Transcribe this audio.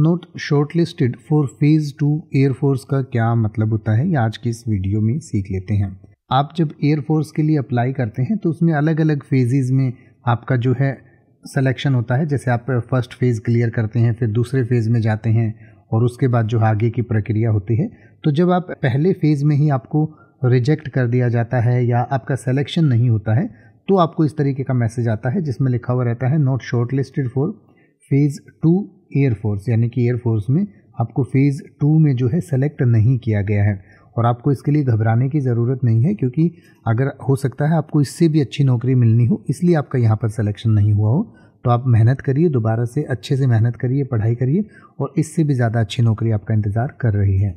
note shortlisted for phase two air force का क्या मतलब होता है ये आज की इस वीडियो में सीख लेते हैं आप जब एयरफोर्स के लिए अप्लाई करते हैं तो उसमें अलग अलग फेजेज़ में आपका जो है सिलेक्शन होता है जैसे आप फर्स्ट फेज़ क्लियर करते हैं फिर दूसरे फेज़ में जाते हैं और उसके बाद जो आगे की प्रक्रिया होती है तो जब आप पहले फेज़ में ही आपको रिजेक्ट कर दिया जाता है या आपका सिलेक्शन नहीं होता है तो आपको इस तरीके का मैसेज आता है जिसमें लिखा हुआ रहता है not shortlisted for phase two air force यानी कि एयरफोर्स में आपको फेज़ टू में जो है सेलेक्ट नहीं किया गया है और आपको इसके लिए घबराने की ज़रूरत नहीं है क्योंकि अगर हो सकता है आपको इससे भी अच्छी नौकरी मिलनी हो इसलिए आपका यहाँ पर सिलेक्शन नहीं हुआ हो तो आप मेहनत करिए दोबारा से अच्छे से मेहनत करिए पढ़ाई करिए और इससे भी ज़्यादा अच्छी नौकरी आपका इंतज़ार कर रही है